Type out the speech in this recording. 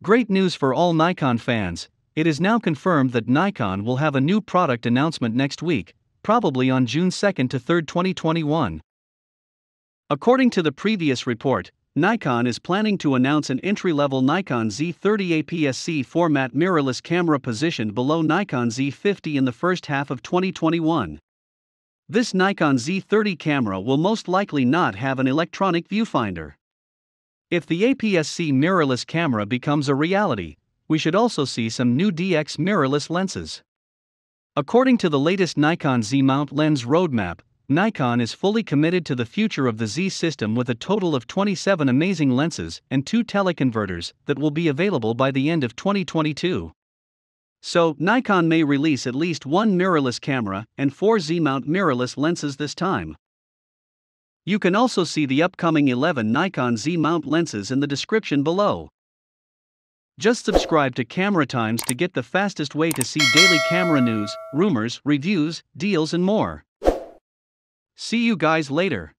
Great news for all Nikon fans, it is now confirmed that Nikon will have a new product announcement next week, probably on June 2nd to 3rd, 2021. According to the previous report, Nikon is planning to announce an entry level Nikon Z30 APS-C format mirrorless camera positioned below Nikon Z50 in the first half of 2021. This Nikon Z30 camera will most likely not have an electronic viewfinder. If the APS-C mirrorless camera becomes a reality, we should also see some new DX mirrorless lenses. According to the latest Nikon Z mount lens roadmap, Nikon is fully committed to the future of the Z system with a total of 27 amazing lenses and two teleconverters that will be available by the end of 2022. So, Nikon may release at least one mirrorless camera and four Z mount mirrorless lenses this time. You can also see the upcoming 11 Nikon Z mount lenses in the description below. Just subscribe to Camera Times to get the fastest way to see daily camera news, rumors, reviews, deals and more. See you guys later.